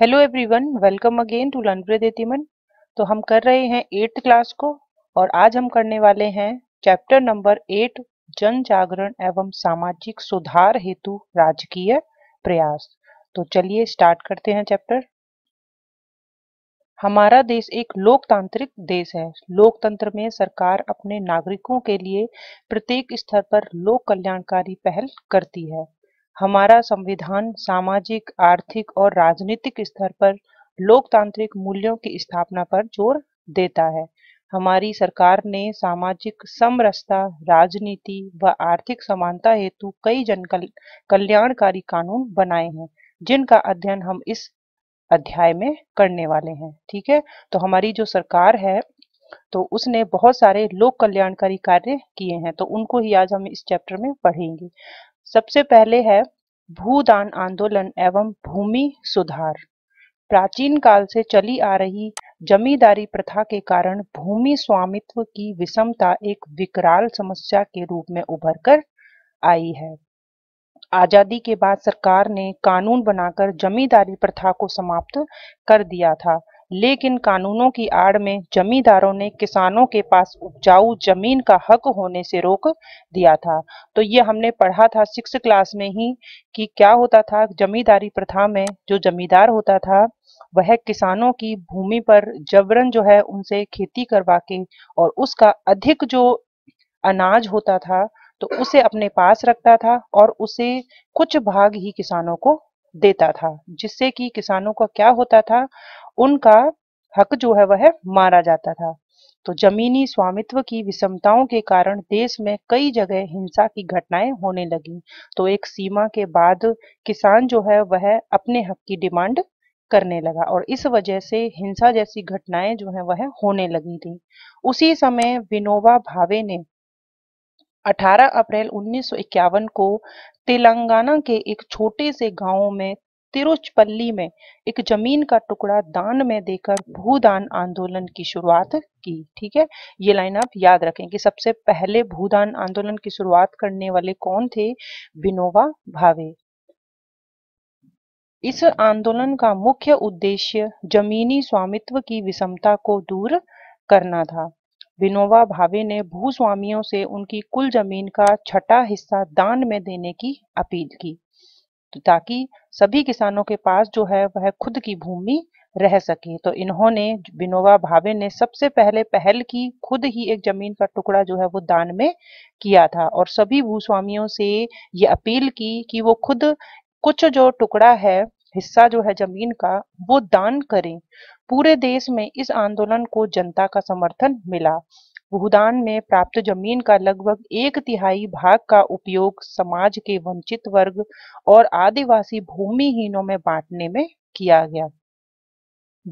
Hello everyone welcome again to लनप्रेद एतिमन तो हम कर रहे हैं एट्थ क्लास को और आज हम करने वाले हैं चैप्टर नंबर एट जन जागरण एवं सामाजिक सुधार हेतु राजकीय प्रयास तो चलिए स्टार्ट करते हैं चैप्टर हमारा देश एक लोकतांत्रिक देश है लोकतंत्र में सरकार अपने नागरिकों के लिए प्रत्येक स्तर पर लोक कल्याणकारी पहल करती है हमारा संविधान सामाजिक आर्थिक और राजनीतिक स्तर पर लोकतांत्रिक मूल्यों की स्थापना पर जोर देता है हमारी सरकार ने सामाजिक समरसता राजनीति व आर्थिक समानता हेतु कई जन कल्याणकारी कानून बनाए हैं जिनका अध्ययन हम इस अध्याय में करने वाले हैं ठीक है तो हमारी जो सरकार है तो उसने बहुत सारे लोक कल्याणकारी कार्य किए हैं तो उनको ही आज हम इस चैप्टर में पढ़ेंगे सबसे पहले है भूदान आंदोलन एवं भूमि सुधार प्राचीन काल से चली आ रही जमींदारी प्रथा के कारण भूमि स्वामित्व की विषमता एक विकराल समस्या के रूप में उभर कर आई है आजादी के बाद सरकार ने कानून बनाकर जमींदारी प्रथा को समाप्त कर दिया था लेकिन कानूनों की आड़ में जमींदारों ने किसानों के पास उपजाऊ जमीन का हक होने से रोक दिया था तो ये हमने पढ़ा था सिक्स क्लास में ही कि क्या होता था जमींदारी प्रथा में जो जमींदार होता था वह किसानों की भूमि पर जबरन जो है उनसे खेती करवा के और उसका अधिक जो अनाज होता था तो उसे अपने पास रखता था और उसे कुछ भाग ही किसानों को देता था जिससे कि किसानों का क्या होता था उनका हक जो है वह मारा जाता था तो जमीनी स्वामित्व की विषमताओं के कारण देश में कई जगह हिंसा की घटनाएं होने लगी तो एक सीमा के बाद किसान जो है वह अपने हक की डिमांड करने लगा और इस वजह से हिंसा जैसी घटनाएं जो है वह होने लगी थी उसी समय विनोबा भावे ने 18 अप्रैल 1951 को तेलंगाना के एक छोटे से गांव में तिरुचपल्ली में एक जमीन का टुकड़ा दान में देकर भूदान आंदोलन की शुरुआत की ठीक है ये लाइन आप याद रखें कि सबसे पहले भूदान आंदोलन की शुरुआत करने वाले कौन थे विनोबा भावे इस आंदोलन का मुख्य उद्देश्य जमीनी स्वामित्व की विषमता को दूर करना था विनोबा भावे ने भूस्वामियों से उनकी कुल जमीन का छठा हिस्सा दान में देने की अपील की तो ताकि सभी किसानों के पास जो है वह खुद की भूमि रह सके तो इन्होंने विनोबा भावे ने सबसे पहले पहल की खुद ही एक जमीन का टुकड़ा जो है वो दान में किया था और सभी भूस्वामियों से ये अपील की कि वो खुद कुछ जो टुकड़ा है हिस्सा जो है जमीन का वो दान करें पूरे देश में इस आंदोलन को जनता का समर्थन मिला भूदान में प्राप्त जमीन का लगभग एक तिहाई भाग का उपयोग समाज के वंचित वर्ग और आदिवासी भूमिहीनों में बांटने में किया गया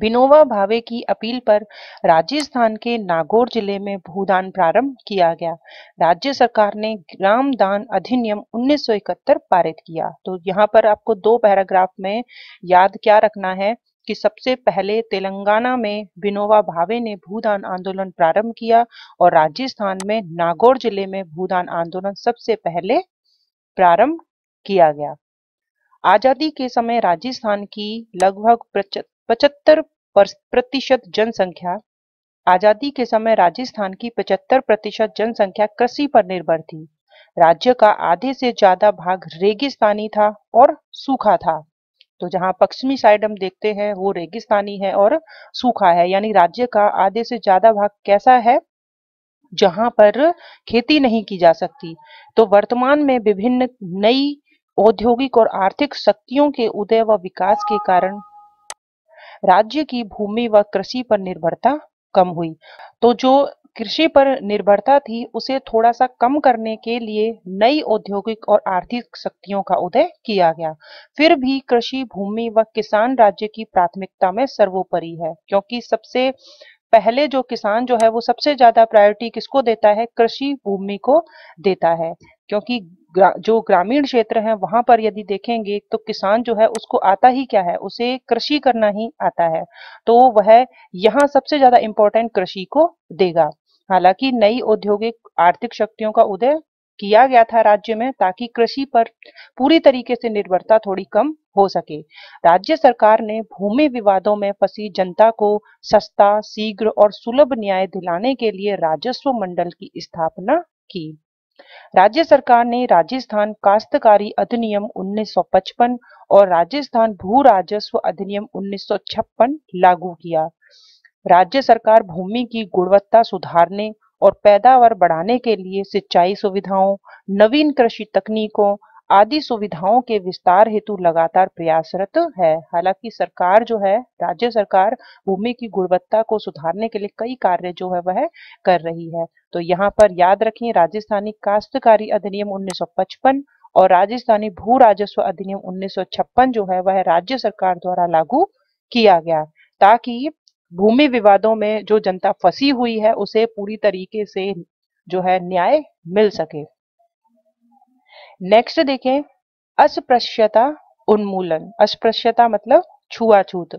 बिनोवा भावे की अपील पर राजस्थान के नागौर जिले में भूदान प्रारंभ किया गया राज्य सरकार ने ग्राम दान अधिनियम 1971 पारित किया तो यहाँ पर आपको दो पैराग्राफ में याद क्या रखना है कि सबसे पहले तेलंगाना में विनोबा भावे ने भूदान आंदोलन प्रारंभ किया और राजस्थान में नागौर जिले में भूदान आंदोलन सबसे पहले प्रारंभ किया गया आजादी के समय राजस्थान की लगभग पचहत्तर प्रतिशत जनसंख्या आजादी के समय राजस्थान की 75 प्रतिशत जनसंख्या कृषि पर निर्भर थी राज्य का आधे से ज्यादा भाग रेगिस्तानी था और सूखा था तो जहाँ पश्चिमी साइड हम देखते हैं वो रेगिस्तानी है और सूखा है यानी राज्य का आधे से ज्यादा भाग कैसा है जहां पर खेती नहीं की जा सकती तो वर्तमान में विभिन्न नई औद्योगिक और आर्थिक शक्तियों के उदय व विकास के कारण राज्य की भूमि व कृषि पर निर्भरता कम हुई तो जो कृषि पर निर्भरता थी उसे थोड़ा सा कम करने के लिए नई औद्योगिक और आर्थिक शक्तियों का उदय किया गया फिर भी कृषि भूमि व किसान राज्य की प्राथमिकता में सर्वोपरि है क्योंकि सबसे पहले जो किसान जो है वो सबसे ज्यादा प्रायोरिटी किसको देता है कृषि भूमि को देता है क्योंकि ग्रा, जो ग्रामीण क्षेत्र है वहां पर यदि देखेंगे तो किसान जो है उसको आता ही क्या है उसे कृषि करना ही आता है तो वह यहाँ सबसे ज्यादा इंपॉर्टेंट कृषि को देगा हालांकि नई औद्योगिक आर्थिक शक्तियों का उदय किया गया था राज्य में ताकि कृषि पर पूरी तरीके से निर्भरता थोड़ी कम हो सके राज्य सरकार ने भूमि विवादों में फंसी जनता को सस्ता शीघ्र और सुलभ न्याय दिलाने के लिए राजस्व मंडल की स्थापना की राज्य सरकार ने राजस्थान काश्तकारी अधिनियम 1955 और राजस्थान भू राजस्व अधिनियम 1956 लागू किया राज्य सरकार भूमि की गुणवत्ता सुधारने और पैदावार बढ़ाने के लिए सिंचाई सुविधाओं नवीन कृषि तकनीकों आदि सुविधाओं के विस्तार हेतु लगातार प्रयासरत है हालांकि सरकार जो है राज्य सरकार भूमि की गुणवत्ता को सुधारने के लिए कई कार्य जो है वह कर रही है तो यहाँ पर याद रखें राजस्थानी काश्तकारी अधिनियम 1955 और राजस्थानी भू राजस्व अधिनियम 1956 जो है वह राज्य सरकार द्वारा लागू किया गया ताकि भूमि विवादों में जो जनता फंसी हुई है उसे पूरी तरीके से जो है न्याय मिल सके नेक्स्ट देखें अस्पृश्यता उन्मूलन अस्पृश्यता मतलब छुआछूत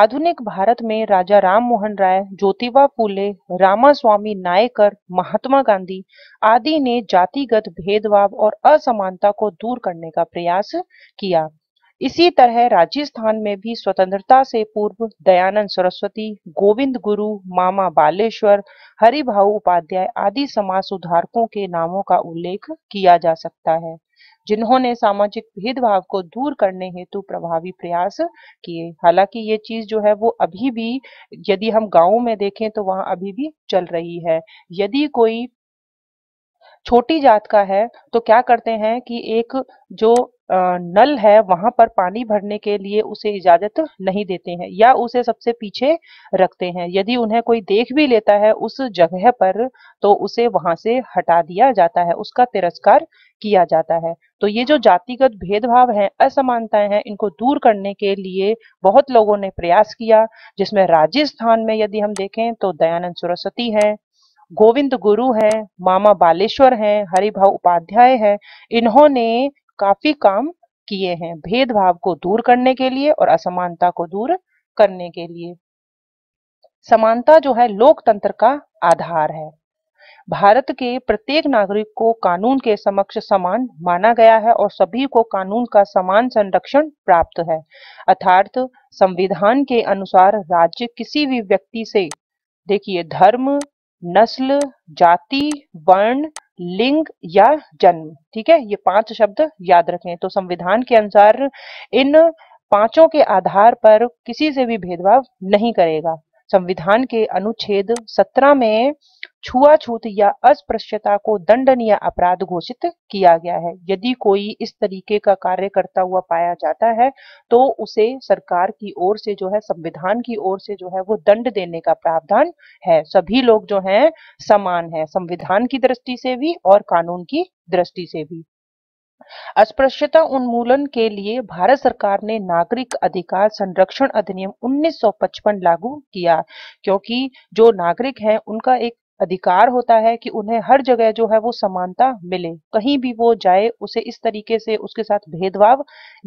आधुनिक भारत में राजा राम मोहन राय ज्योतिबा फूले रामास्वामी नायकर महात्मा गांधी आदि ने जातिगत भेदभाव और असमानता को दूर करने का प्रयास किया इसी तरह राजस्थान में भी स्वतंत्रता से पूर्व दयानंद सरस्वती गोविंद गुरु मामा बालेश्वर हरिभा उपाध्याय आदि समाज सुधारकों के नामों का उल्लेख किया जा सकता है जिन्होंने सामाजिक भेदभाव को दूर करने हेतु प्रभावी प्रयास किए हालांकि ये चीज जो है वो अभी भी यदि हम गाँव में देखें तो वहां अभी भी चल रही है यदि कोई छोटी जात का है तो क्या करते हैं कि एक जो नल है वहां पर पानी भरने के लिए उसे इजाजत नहीं देते हैं या उसे सबसे पीछे रखते हैं यदि उन्हें कोई देख भी लेता है उस जगह पर तो उसे वहां से हटा दिया जाता है उसका तिरस्कार किया जाता है तो ये जो जातिगत भेदभाव है असमानताएं हैं इनको दूर करने के लिए बहुत लोगों ने प्रयास किया जिसमें राजस्थान में यदि हम देखें तो दयानंद सरस्वती है गोविंद गुरु हैं मामा बालेश्वर हैं हरिभा उपाध्याय हैं इन्होंने काफी काम किए हैं भेदभाव को दूर करने के लिए और असमानता को दूर करने के लिए समानता जो है लोकतंत्र का आधार है भारत के प्रत्येक नागरिक को कानून के समक्ष समान माना गया है और सभी को कानून का समान संरक्षण प्राप्त है अर्थात संविधान के अनुसार राज्य किसी भी व्यक्ति से देखिए धर्म नस्ल जाति वर्ण लिंग या जन्म ठीक है ये पांच शब्द याद रखें तो संविधान के अनुसार इन पांचों के आधार पर किसी से भी भेदभाव नहीं करेगा संविधान के अनुच्छेद 17 में छुआछूत या अस्पृश्यता को दंडनीय अपराध घोषित किया गया है यदि कोई इस तरीके का कार्य करता हुआ पाया जाता है तो उसे सरकार की ओर से जो है संविधान की ओर से जो है वो दंड देने का प्रावधान है सभी लोग जो हैं समान है संविधान की दृष्टि से भी और कानून की दृष्टि से भी अस्पृश्यता उन्मूलन के लिए भारत सरकार ने नागरिक अधिकार संरक्षण अधिनियम 1955 लागू किया क्योंकि जो नागरिक हैं उनका एक अधिकार होता है कि उन्हें हर जगह जो है वो समानता मिले कहीं भी वो जाए उसे इस तरीके से उसके साथ भेदभाव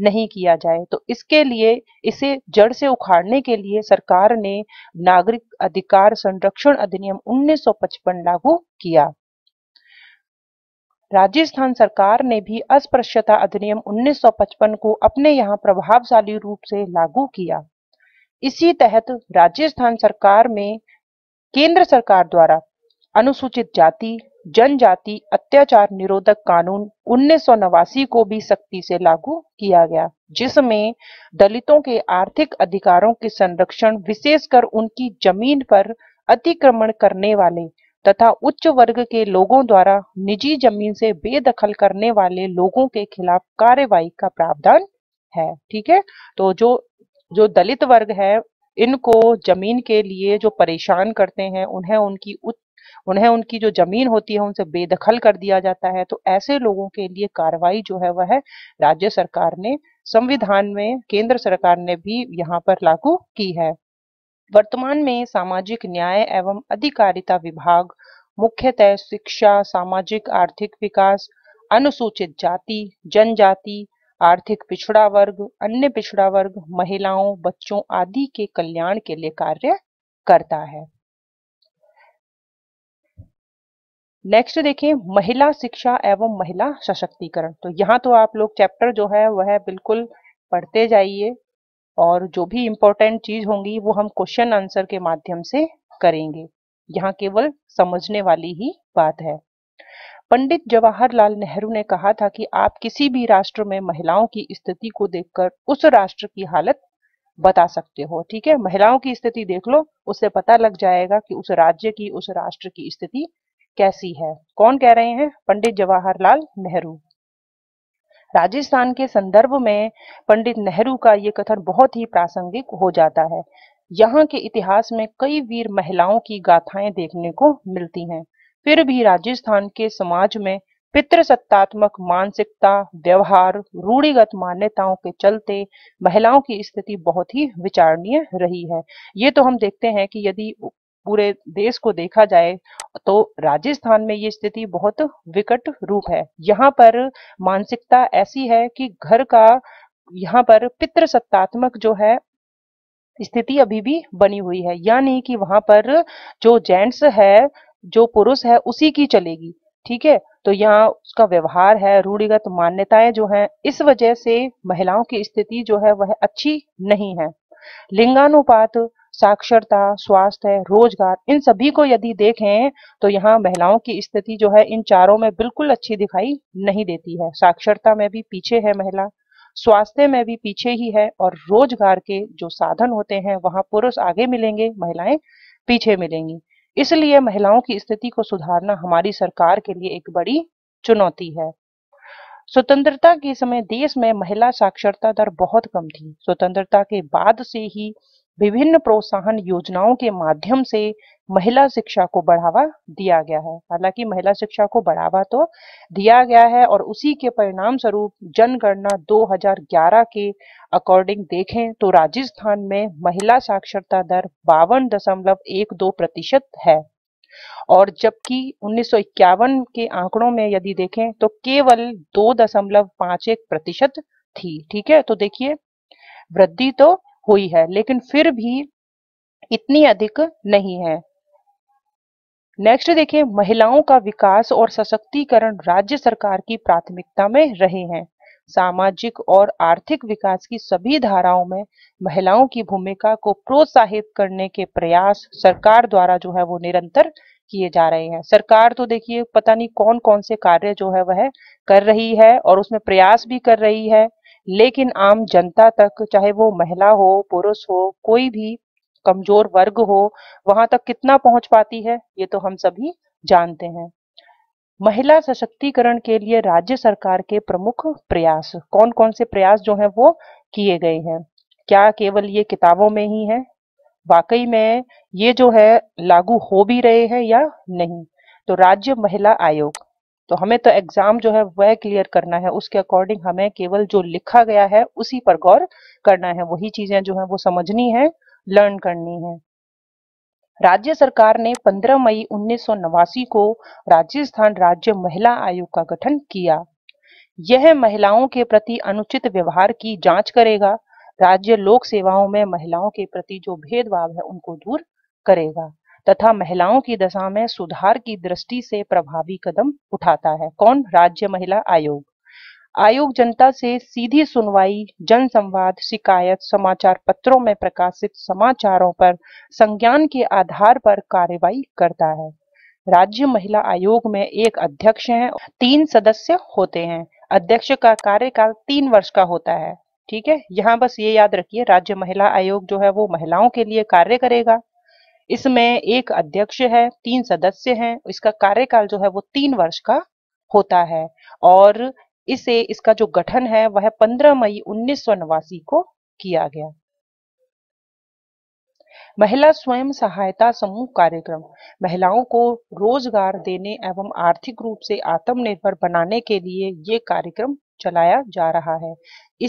नहीं किया जाए तो इसके लिए इसे जड़ से उखाड़ने के लिए सरकार ने नागरिक अधिकार संरक्षण अधिनियम 1955 लागू किया राजस्थान सरकार ने भी अस्पृश्यता अधिनियम 1955 को अपने यहाँ प्रभावशाली रूप से लागू किया इसी तहत राजस्थान सरकार में केंद्र सरकार द्वारा अनुसूचित जाति जनजाति अत्याचार निरोधक कानून उन्नीस को भी सख्ती से लागू किया गया जिसमें दलितों के आर्थिक अधिकारों के संरक्षण विशेषकर उनकी जमीन पर अतिक्रमण करने वाले तथा उच्च वर्ग के लोगों द्वारा निजी जमीन से बेदखल करने वाले लोगों के खिलाफ कार्रवाई का प्रावधान है ठीक है तो जो जो दलित वर्ग है इनको जमीन के लिए जो परेशान करते हैं उन्हें उनकी उच्च उन्हें उनकी जो जमीन होती है उनसे बेदखल कर दिया जाता है तो ऐसे लोगों के लिए कार्रवाई जो है वह राज्य सरकार ने संविधान में केंद्र सरकार ने भी यहाँ पर लागू की है वर्तमान में सामाजिक न्याय एवं अधिकारिता विभाग मुख्यतः शिक्षा सामाजिक आर्थिक विकास अनुसूचित जाति जनजाति आर्थिक पिछड़ा वर्ग अन्य पिछड़ा वर्ग महिलाओं बच्चों आदि के कल्याण के लिए कार्य करता है नेक्स्ट देखें महिला शिक्षा एवं महिला सशक्तिकरण तो यहाँ तो आप लोग चैप्टर जो है वह बिल्कुल पढ़ते जाइए और जो भी इम्पोर्टेंट चीज होंगी वो हम क्वेश्चन आंसर के माध्यम से करेंगे यहाँ केवल समझने वाली ही बात है पंडित जवाहरलाल नेहरू ने कहा था कि आप किसी भी राष्ट्र में महिलाओं की स्थिति को देखकर उस राष्ट्र की हालत बता सकते हो ठीक है महिलाओं की स्थिति देख लो उससे पता लग जाएगा कि उस राज्य की उस राष्ट्र की स्थिति कैसी है कौन कह रहे हैं पंडित जवाहरलाल नेहरू राजस्थान के संदर्भ में पंडित नेहरू का ये कथन बहुत ही प्रासंगिक हो जाता है यहाँ के इतिहास में कई वीर महिलाओं की गाथाएं देखने को मिलती हैं फिर भी राजस्थान के समाज में पितृसत्तात्मक मानसिकता व्यवहार रूढ़िगत मान्यताओं के चलते महिलाओं की स्थिति बहुत ही विचारणीय रही है ये तो हम देखते हैं कि यदि पूरे देश को देखा जाए तो राजस्थान में ये स्थिति बहुत विकट रूप है यहाँ पर मानसिकता ऐसी है कि घर का यहाँ पर पितृसत्तात्मक जो है स्थिति अभी भी बनी हुई है यानी कि वहां पर जो जेंट्स है जो पुरुष है उसी की चलेगी ठीक है तो यहाँ उसका व्यवहार है रूढ़िगत मान्यताएं जो हैं इस वजह से महिलाओं की स्थिति जो है वह अच्छी नहीं है लिंगानुपात साक्षरता स्वास्थ्य रोजगार इन सभी को यदि देखें तो यहाँ महिलाओं की स्थिति जो है इन चारों में बिल्कुल अच्छी दिखाई नहीं देती है साक्षरता में भी पीछे है महिला स्वास्थ्य में भी पीछे ही है और रोजगार के जो साधन होते हैं वहां पुरुष आगे मिलेंगे महिलाएं पीछे मिलेंगी इसलिए महिलाओं की स्थिति को सुधारना हमारी सरकार के लिए एक बड़ी चुनौती है स्वतंत्रता के समय देश में महिला साक्षरता दर बहुत कम थी स्वतंत्रता के बाद से ही विभिन्न प्रोत्साहन योजनाओं के माध्यम से महिला शिक्षा को बढ़ावा दिया गया है हालांकि महिला शिक्षा को बढ़ावा तो दिया गया है और उसी के परिणाम स्वरूप जनगणना 2011 के अकॉर्डिंग देखें तो राजस्थान में महिला साक्षरता दर बावन दशमलव एक दो प्रतिशत है और जबकि उन्नीस के आंकड़ों में यदि देखें तो केवल दो दशमलव पांच एक प्रतिशत थी ठीक है तो देखिए वृद्धि तो हुई है लेकिन फिर भी इतनी अधिक नहीं है नेक्स्ट देखिए महिलाओं का विकास और सशक्तिकरण राज्य सरकार की प्राथमिकता में रहे हैं सामाजिक और आर्थिक विकास की सभी धाराओं में महिलाओं की भूमिका को प्रोत्साहित करने के प्रयास सरकार द्वारा जो है वो निरंतर किए जा रहे हैं सरकार तो देखिए पता नहीं कौन कौन से कार्य जो है वह कर रही है और उसमें प्रयास भी कर रही है लेकिन आम जनता तक चाहे वो महिला हो पुरुष हो कोई भी कमजोर वर्ग हो वहां तक कितना पहुंच पाती है ये तो हम सभी जानते हैं महिला सशक्तिकरण के लिए राज्य सरकार के प्रमुख प्रयास कौन कौन से प्रयास जो हैं वो किए गए हैं क्या केवल ये किताबों में ही है वाकई में ये जो है लागू हो भी रहे हैं या नहीं तो राज्य महिला आयोग तो हमें तो एग्जाम जो है वह क्लियर करना है उसके अकॉर्डिंग हमें केवल जो लिखा गया है उसी पर गौर करना है वही चीजें जो है वो समझनी है लर्न करनी है राज्य सरकार ने 15 मई उन्नीस को राजस्थान राज्य महिला आयोग का गठन किया यह महिलाओं के प्रति अनुचित व्यवहार की जांच करेगा राज्य लोक सेवाओं में महिलाओं के प्रति जो भेदभाव है उनको दूर करेगा तथा महिलाओं की दशा में सुधार की दृष्टि से प्रभावी कदम उठाता है कौन राज्य महिला आयोग आयोग जनता से सीधी सुनवाई जन संवाद शिकायत समाचार पत्रों में प्रकाशित समाचारों पर संज्ञान के आधार पर कार्रवाई करता है राज्य महिला आयोग में एक अध्यक्ष है तीन सदस्य होते हैं अध्यक्ष का कार्यकाल तीन वर्ष का होता है ठीक है यहाँ बस ये याद रखिए राज्य महिला आयोग जो है वो महिलाओं के लिए कार्य करेगा इसमें एक अध्यक्ष है तीन सदस्य हैं इसका कार्यकाल जो है वो तीन वर्ष का होता है और इसे इसका जो गठन है वह 15 मई उन्नीस को किया गया महिला स्वयं सहायता समूह कार्यक्रम महिलाओं को रोजगार देने एवं आर्थिक रूप से आत्मनिर्भर बनाने के लिए ये कार्यक्रम चलाया जा रहा है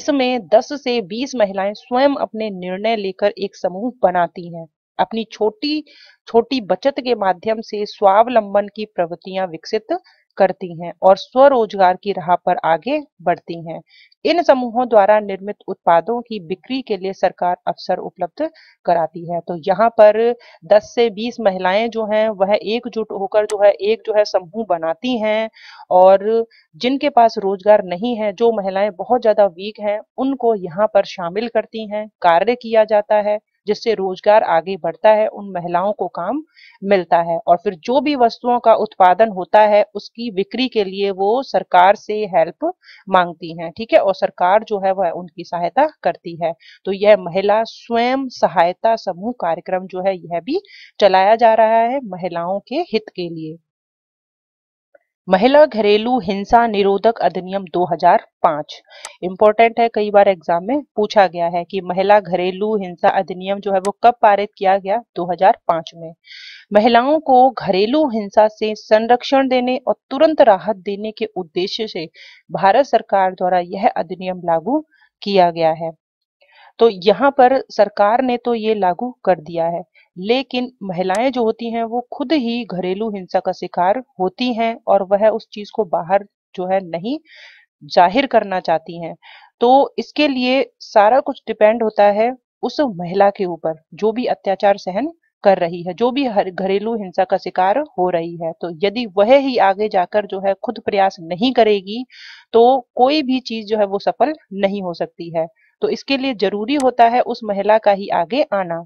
इसमें 10 से 20 महिलाएं स्वयं अपने निर्णय लेकर एक समूह बनाती हैं अपनी छोटी छोटी बचत के माध्यम से स्वावलंबन की प्रवृत्तियां विकसित करती हैं और स्वरोजगार की राह पर आगे बढ़ती हैं इन समूहों द्वारा निर्मित उत्पादों की बिक्री के लिए सरकार अवसर उपलब्ध कराती है तो यहाँ पर 10 से 20 महिलाएं जो हैं वह एकजुट होकर जो है एक जो है समूह बनाती हैं और जिनके पास रोजगार नहीं है जो महिलाएं बहुत ज्यादा वीक हैं उनको यहाँ पर शामिल करती हैं कार्य किया जाता है जिससे रोजगार आगे बढ़ता है उन महिलाओं को काम मिलता है और फिर जो भी वस्तुओं का उत्पादन होता है उसकी बिक्री के लिए वो सरकार से हेल्प मांगती हैं ठीक है और सरकार जो है वह उनकी सहायता करती है तो यह महिला स्वयं सहायता समूह कार्यक्रम जो है यह भी चलाया जा रहा है महिलाओं के हित के लिए महिला घरेलू हिंसा निरोधक अधिनियम 2005 इंपॉर्टेंट है कई बार एग्जाम में पूछा गया है कि महिला घरेलू हिंसा अधिनियम जो है वो कब पारित किया गया 2005 में महिलाओं को घरेलू हिंसा से संरक्षण देने और तुरंत राहत देने के उद्देश्य से भारत सरकार द्वारा यह अधिनियम लागू किया गया है तो यहाँ पर सरकार ने तो ये लागू कर दिया है लेकिन महिलाएं जो होती हैं वो खुद ही घरेलू हिंसा का शिकार होती हैं और वह उस चीज को बाहर जो है नहीं जाहिर करना चाहती हैं तो इसके लिए सारा कुछ डिपेंड होता है उस महिला के ऊपर जो भी अत्याचार सहन कर रही है जो भी घरेलू हिंसा का शिकार हो रही है तो यदि वह ही आगे जाकर जो है खुद प्रयास नहीं करेगी तो कोई भी चीज जो है वो सफल नहीं हो सकती है तो इसके लिए जरूरी होता है उस महिला का ही आगे आना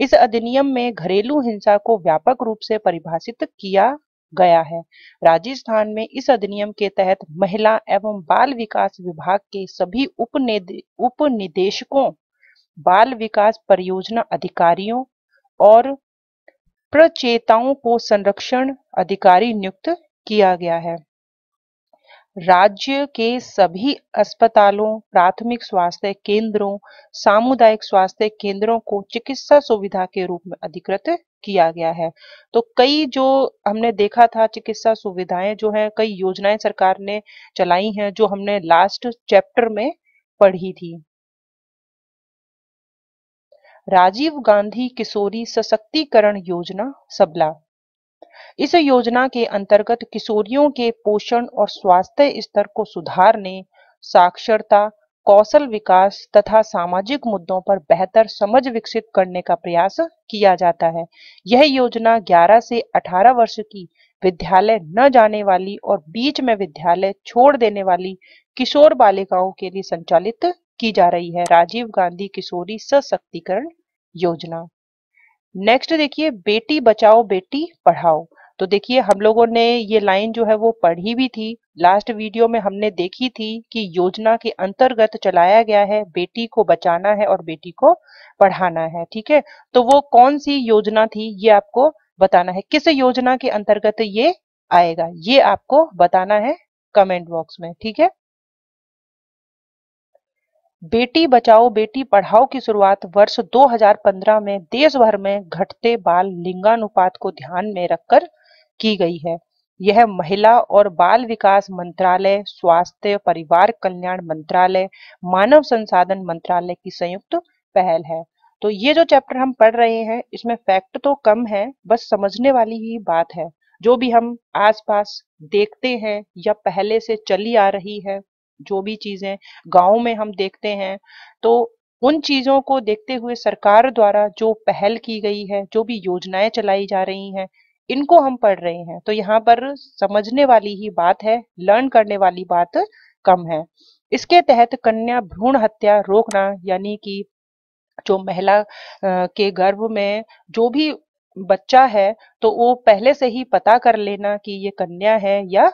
इस अधिनियम में घरेलू हिंसा को व्यापक रूप से परिभाषित किया गया है राजस्थान में इस अधिनियम के तहत महिला एवं बाल विकास विभाग के सभी उपनिदेशकों बाल विकास परियोजना अधिकारियों और प्रचेताओं को संरक्षण अधिकारी नियुक्त किया गया है राज्य के सभी अस्पतालों प्राथमिक स्वास्थ्य केंद्रों सामुदायिक स्वास्थ्य केंद्रों को चिकित्सा सुविधा के रूप में अधिकृत किया गया है तो कई जो हमने देखा था चिकित्सा सुविधाएं जो है कई योजनाएं सरकार ने चलाई हैं जो हमने लास्ट चैप्टर में पढ़ी थी राजीव गांधी किशोरी सशक्तिकरण योजना सबला इस योजना के अंतर्गत किशोरियों के पोषण और स्वास्थ्य स्तर को सुधारने साक्षरता कौशल विकास तथा सामाजिक मुद्दों पर बेहतर समझ विकसित करने का प्रयास किया जाता है यह योजना 11 से 18 वर्ष की विद्यालय न जाने वाली और बीच में विद्यालय छोड़ देने वाली किशोर बालिकाओं के लिए संचालित की जा रही है राजीव गांधी किशोरी सशक्तिकरण योजना नेक्स्ट देखिए बेटी बचाओ बेटी पढ़ाओ तो देखिए हम लोगों ने ये लाइन जो है वो पढ़ी भी थी लास्ट वीडियो में हमने देखी थी कि योजना के अंतर्गत चलाया गया है बेटी को बचाना है और बेटी को पढ़ाना है ठीक है तो वो कौन सी योजना थी ये आपको बताना है किस योजना के अंतर्गत ये आएगा ये आपको बताना है कमेंट बॉक्स में ठीक है बेटी बचाओ बेटी पढ़ाओ की शुरुआत वर्ष 2015 में देश भर में घटते बाल लिंगानुपात को ध्यान में रखकर की गई है यह महिला और बाल विकास मंत्रालय स्वास्थ्य परिवार कल्याण मंत्रालय मानव संसाधन मंत्रालय की संयुक्त पहल है तो ये जो चैप्टर हम पढ़ रहे हैं इसमें फैक्ट तो कम है बस समझने वाली ही बात है जो भी हम आसपास देखते हैं या पहले से चली आ रही है जो भी चीज़ें गाँव में हम देखते हैं तो उन चीज़ों को देखते हुए सरकार द्वारा जो पहल की गई है जो भी योजनाएं चलाई जा रही हैं इनको हम पढ़ रहे हैं तो यहाँ पर समझने वाली ही बात है लर्न करने वाली बात कम है इसके तहत कन्या भ्रूण हत्या रोकना यानी कि जो महिला के गर्भ में जो भी बच्चा है तो वो पहले से ही पता कर लेना कि ये कन्या है या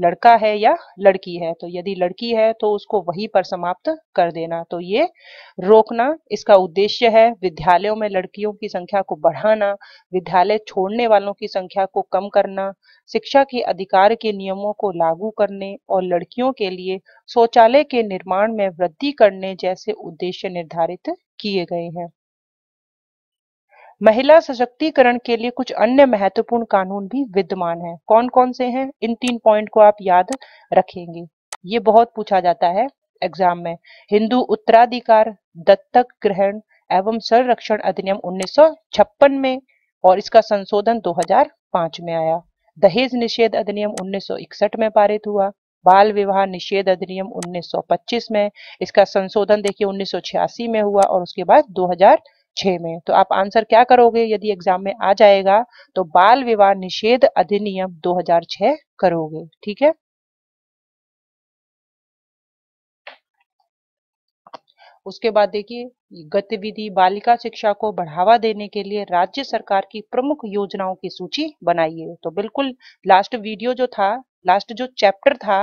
लड़का है या लड़की है तो यदि लड़की है तो उसको वहीं पर समाप्त कर देना तो ये रोकना इसका उद्देश्य है विद्यालयों में लड़कियों की संख्या को बढ़ाना विद्यालय छोड़ने वालों की संख्या को कम करना शिक्षा के अधिकार के नियमों को लागू करने और लड़कियों के लिए शौचालय के निर्माण में वृद्धि करने जैसे उद्देश्य निर्धारित किए गए हैं महिला सशक्तिकरण के लिए कुछ अन्य महत्वपूर्ण कानून भी विद्यमान हैं। कौन कौन से हैं इन तीन पॉइंट को आप याद रखेंगे ये बहुत पूछा जाता है एग्जाम में हिंदू उत्तराधिकार दत्तक ग्रहण एवं संरक्षण अधिनियम 1956 में और इसका संशोधन 2005 में आया दहेज निषेध अधिनियम 1961 में पारित हुआ बाल विवाह निषेध अधिनियम 1925 में इसका संशोधन देखिए 1986 में हुआ और उसके बाद छः में तो आप आंसर क्या करोगे यदि एग्जाम में आ जाएगा तो बाल विवाह निषेध अधिनियम 2006 करोगे ठीक है उसके बाद देखिए गतिविधि बालिका शिक्षा को बढ़ावा देने के लिए राज्य सरकार की प्रमुख योजनाओं की सूची बनाइए तो बिल्कुल लास्ट वीडियो जो था लास्ट जो चैप्टर था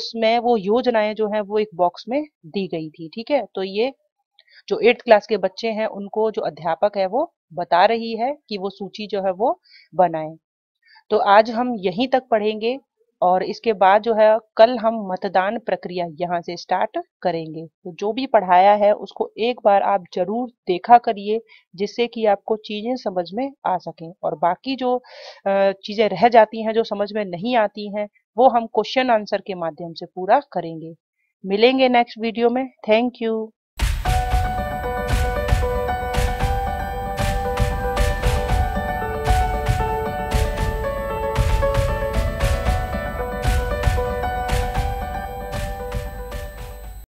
उसमें वो योजनाएं जो है वो एक बॉक्स में दी गई थी ठीक है तो ये जो एट्थ क्लास के बच्चे हैं उनको जो अध्यापक है वो बता रही है कि वो सूची जो है वो बनाए तो आज हम यहीं तक पढ़ेंगे और इसके बाद जो है कल हम मतदान प्रक्रिया यहाँ से स्टार्ट करेंगे तो जो भी पढ़ाया है उसको एक बार आप जरूर देखा करिए जिससे कि आपको चीजें समझ में आ सकें और बाकी जो चीजें रह जाती हैं जो समझ में नहीं आती हैं वो हम क्वेश्चन आंसर के माध्यम से पूरा करेंगे मिलेंगे नेक्स्ट वीडियो में थैंक यू